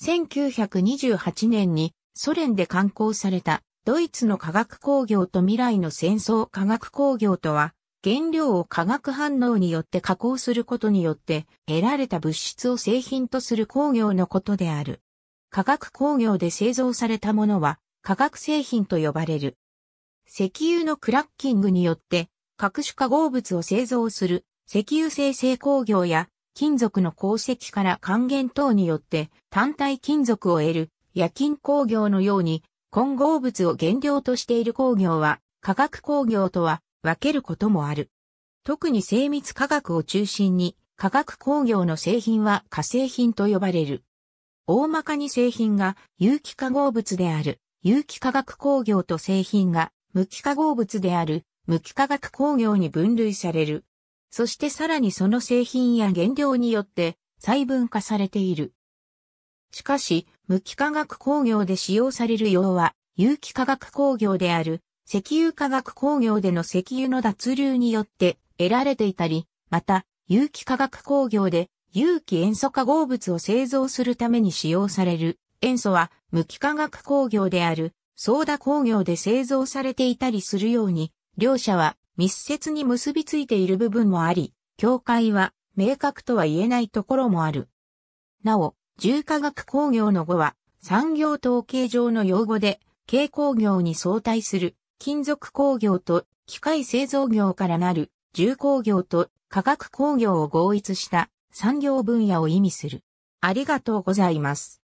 1928年にソ連で刊行されたドイツの科学工業と未来の戦争科学工業とは原料を化学反応によって加工することによって得られた物質を製品とする工業のことである。化学工業で製造されたものは化学製品と呼ばれる。石油のクラッキングによって各種化合物を製造する石油生成工業や金属の鉱石から還元等によって単体金属を得る冶金工業のように混合物を原料としている工業は化学工業とは分けることもある。特に精密化学を中心に化学工業の製品は化成品と呼ばれる。大まかに製品が有機化合物である有機化学工業と製品が無機化合物である無機化学工業に分類される。そしてさらにその製品や原料によって細分化されている。しかし、無機化学工業で使用される用は、有機化学工業である、石油化学工業での石油の脱流によって得られていたり、また、有機化学工業で有機塩素化合物を製造するために使用される塩素は無機化学工業であるソーダ工業で製造されていたりするように、両者は密接に結びついている部分もあり、境界は明確とは言えないところもある。なお、重化学工業の語は産業統計上の用語で、軽工業に相対する金属工業と機械製造業からなる重工業と化学工業を合一した産業分野を意味する。ありがとうございます。